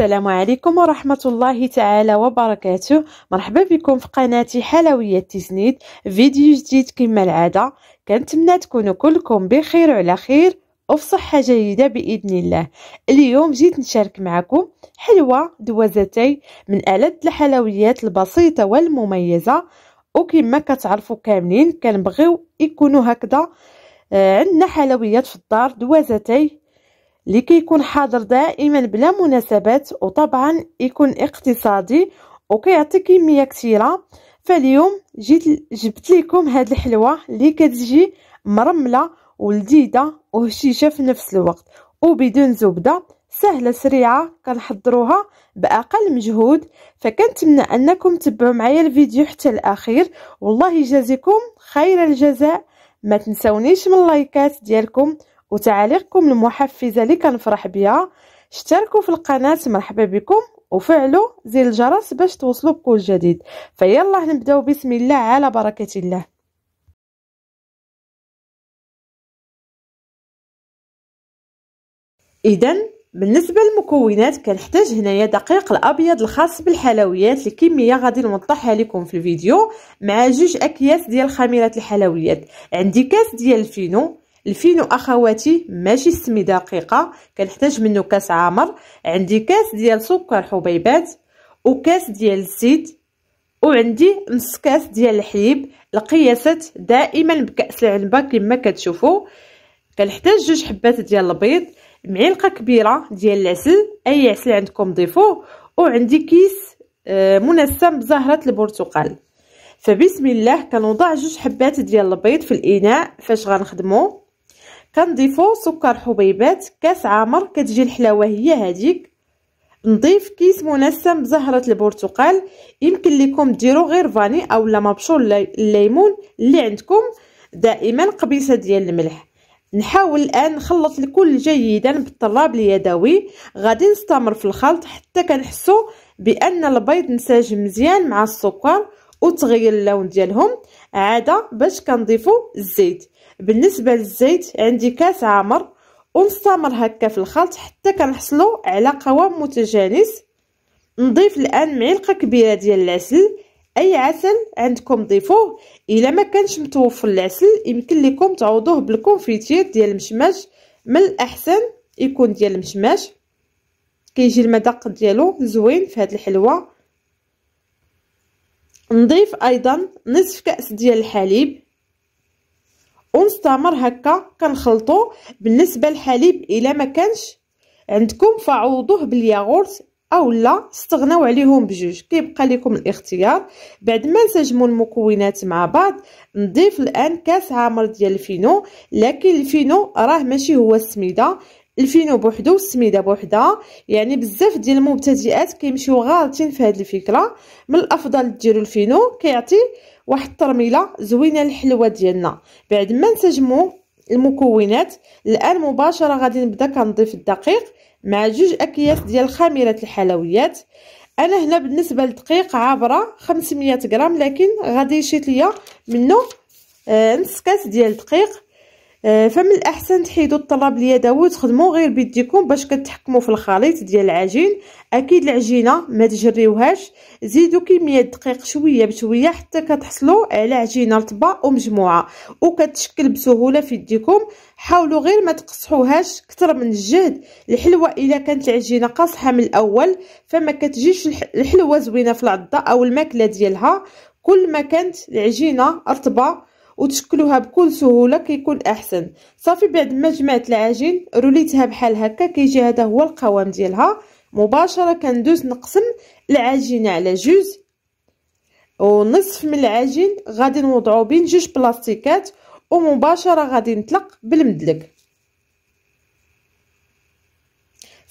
السلام عليكم ورحمة الله تعالى وبركاته مرحبا بكم في قناتي حلوية تسنيد فيديو جديد كما العادة كنتمنى تكونوا كلكم بخير وعلى خير وفي صحة جيدة بإذن الله اليوم جيت نشارك معكم حلوة دوزتي من ألد الحلويات البسيطة والمميزة وكما كتعرفوا كاملين كنبغيو يكونوا هكذا آه، عندنا حلويات في الدار دوازتي لكي يكون حاضر دائما بلا مناسبات وطبعا يكون اقتصادي وكيعطي كميه كثيره فاليوم جيت جبت لكم هاد الحلوه اللي كتجي مرمله ولذيذه وهشيشه في نفس الوقت وبدون زبده سهله سريعه كنحضروها باقل مجهود فكنتمنى انكم تبعوا معايا الفيديو حتى الاخير والله يجازيكم خير الجزاء ما تنسونيش من اللايكات ديالكم وتعليقكم المحفزة اللي كنفرح بها اشتركوا في القناة مرحبا بكم وفعلوا زر الجرس باش توصلوا بكل جديد فيلا نبداو بسم الله على بركة الله اذا بالنسبه للمكونات كنحتاج هنايا دقيق الابيض الخاص بالحلويات الكميه غادي نوضحها لكم في الفيديو مع جوج اكياس ديال خميره الحلويات عندي كاس ديال الفينو الفينو اخواتي ماشي سمي دقيقه كنحتاج منه كاس عامر عندي كاس ديال سكر حبيبات وكاس ديال الزيت وعندي نص كاس ديال الحليب القياسات دائما بكاس العنبه كما كتشوفوا كنحتاج جوج حبات ديال البيض معلقه كبيره ديال العسل اي عسل عندكم ضيفوه وعندي كيس آه، منسم بزهره البرتقال فبسم الله كنوضع جوج حبات ديال البيض في الاناء فاش غنخدمو كنضيفو سكر حبيبات كاس عامر كتجي الحلاوه هي هذيك نضيف كيس منسم بزهره البرتقال يمكن لكم ديرو غير فاني اولا مبشور الليمون اللي عندكم دائما قبيصه ديال الملح نحاول الان نخلط الكل جيدا بالطراب اليدوي غادي نستمر في الخلط حتى كنحسو بان البيض انسجم مزيان مع السكر وتغير اللون ديالهم عاده باش كنضيفو الزيت بالنسبه للزيت عندي كاس عامر ونستمر هكا في الخلط حتى كنحصلوا على قوام متجانس نضيف الان معلقه كبيره ديال العسل اي عسل عندكم ضيفوه الا ما كانش متوفر العسل يمكن لكم تعوضوه بالكونفيتير ديال المشماش من الاحسن يكون ديال المشماش كيجي المذاق ديالو زوين في هذه الحلوه نضيف ايضا نصف كاس ديال الحليب ونستمر هكا كنخلطو بالنسبه للحليب الا ما كانش عندكم فعوضوه بالياغورت اولا استغناو عليهم بجوج كيبقى لكم الاختيار بعد ما نسجموا المكونات مع بعض نضيف الان كاس عامر ديال الفينو لكن الفينو راه ماشي هو السميده الفينو بوحدو والسميده بوحدها يعني بزاف ديال المبتدئات كيمشيو غالطين في هذه الفكره من الافضل ديروا الفينو كيعطي واحد الترميله زوينه الحلوه ديالنا بعد ما نسجموا المكونات الان مباشره غادي نبدا كنضيف الدقيق مع جوج اكياس ديال خميره الحلويات انا هنا بالنسبه للدقيق عابره 500 غرام لكن غادي يشيط ليا منه آه، نص كاس ديال الدقيق آه، فمن الاحسن تحيدوا الطلب اليدوي وتخدموا غير بيديكم باش كتحكموا في الخليط ديال العجين اكيد العجينه ما تجريوهاش زيدوا كميه الدقيق شويه بشويه حتى كتحصلوا على عجينه رطبه ومجموعه وكتشكل بسهوله في يديكم حاولوا غير ما تقصحوهاش كثر من الجهد الحلوه الا كانت العجينه قاصحه من الاول فما كتجيش الحلوه زوينه في العضه او الماكله ديالها كل ما كانت العجينه رطبه وتشكلوها بكل سهوله كيكون احسن صافي بعد ما جمعت العجين روليتها بحال هكا كيجي هذا هو القوام ديالها مباشره كندوز نقسم العجينه على جوج ونصف من العجين غادي نوضعو بين جوج بلاستيكات ومباشره غادي نطلق بالمدلك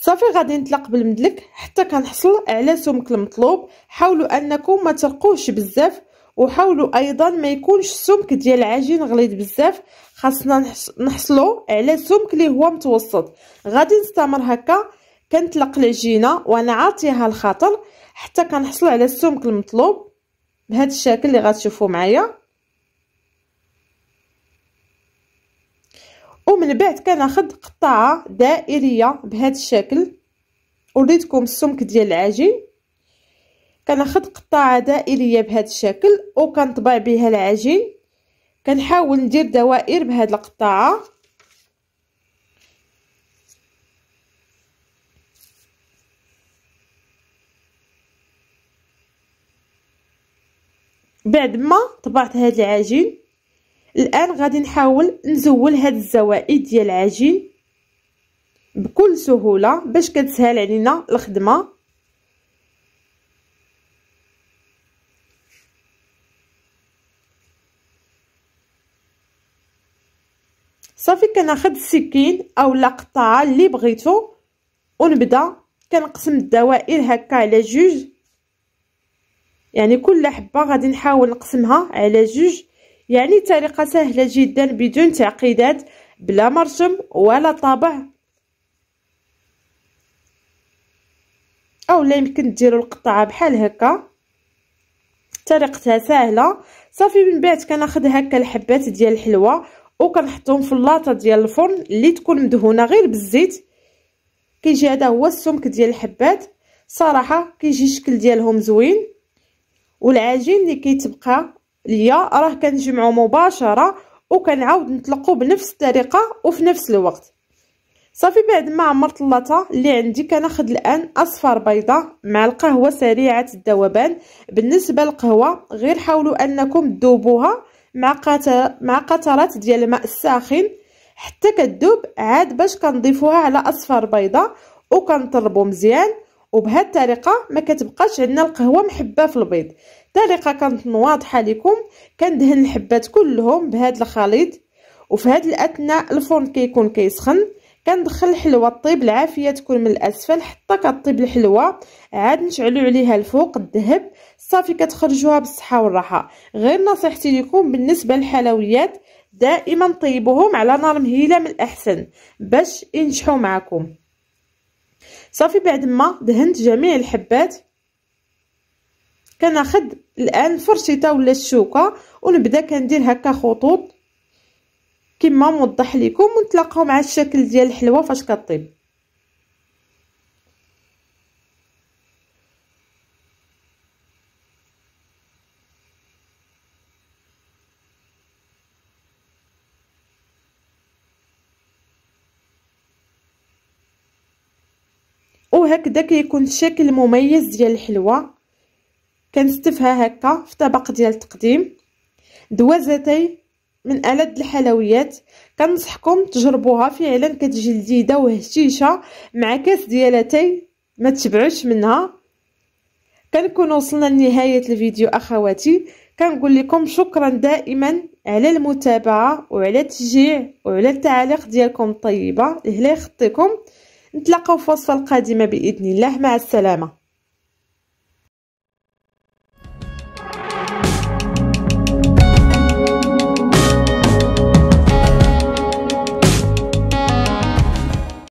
صافي غادي نطلق بالمدلك حتى كنحصل على سمك المطلوب حاولوا انكم ما ترقوهش بزاف وحاولوا ايضا ما يكونش السمك ديال العجين غليظ بزاف خاصنا نحصلوا على سمك اللي هو متوسط غادي نستمر هكا كنطلق العجينه وانا عاطيها الخاطر حتى كنحصل على السمك المطلوب بهذا الشكل اللي غتشوفوا معايا ومن بعد كناخذ قطعه دائريه بهذا الشكل وريتكم السمك ديال العجين كناخد قطاعه دائريه بهذا الشكل وكنطبع بها العجين كنحاول ندير دوائر بهاد القطاعه بعد ما طبعت هاد العجين الان غادي نحاول نزول هاد الزوائد ديال العجين بكل سهوله باش كتسهل علينا الخدمه صافي كناخد السكين او القطعه اللي بغيتو ونبدا كنقسم الدوائر هكا على جوج يعني كل حبه غادي نحاول نقسمها على جوج يعني طريقه سهله جدا بدون تعقيدات بلا مرسم ولا طابع او لا يمكن ديروا القطعه بحال هكا طريقتها سهله صافي من بعد كناخذ هكا الحبات ديال الحلوى وكنحطهم في اللاطه ديال الفرن اللي تكون مدهونه غير بالزيت كيجي هذا هو السمك ديال الحبات صراحه كيجي الشكل ديالهم زوين والعجين اللي كيتبقى ليا راه كنجمعو مباشره وكنعاود نطلقو بنفس الطريقه وفي نفس الوقت صافي بعد ما عمرت اللاطه اللي عندي كناخد الان اصفر بيضه مع القهوه سريعه الذوبان بالنسبه للقهوه غير حاولوا انكم تذوبوها مع قطر مع قطرات ديال الماء الساخن حتى كتذوب عاد باش كنضيفوها على اصفر بيضه وكنطربو مزيان وبهذه الطريقه ما كتبقاش عندنا القهوه محبه في البيض الطريقه كانت واضحه لكم كندهن الحبات كلهم بهذا الخليط وفي هذا الاثناء الفرن كيكون كيسخن كندخل الحلوه الطيب العافيه تكون من الاسفل حتى كطيب الحلوه عاد نشعلوا عليها الفوق الذهب صافي كتخرجوها بالصحه والراحه غير نصيحتي لكم بالنسبه للحلويات دائما طيبوهم على نار مهيله من الاحسن باش ينجحوا معكم صافي بعد ما دهنت جميع الحبات كناخد الان فرشيطه ولا الشوكه ونبدا كندير هكا خطوط كما موضح لكم ونتلاقاو مع الشكل ديال الحلوه فاش كطيب وهكذا كيكون الشكل المميز ديال الحلوه كنستفها هكا في طبق ديال التقديم دوازتي من ألد الحلويات كنصحكم تجربوها فعلا كتجي لذيذه وهشيشه مع كاس ديال اتاي ما تشبعوش منها كنكون وصلنا لنهايه الفيديو اخواتي كنقول لكم شكرا دائما على المتابعه وعلى التشجيع وعلى التعاليق ديالكم الطيبه لهلا يخطيكم نتلاقاو في وصفه القادمه باذن الله مع السلامه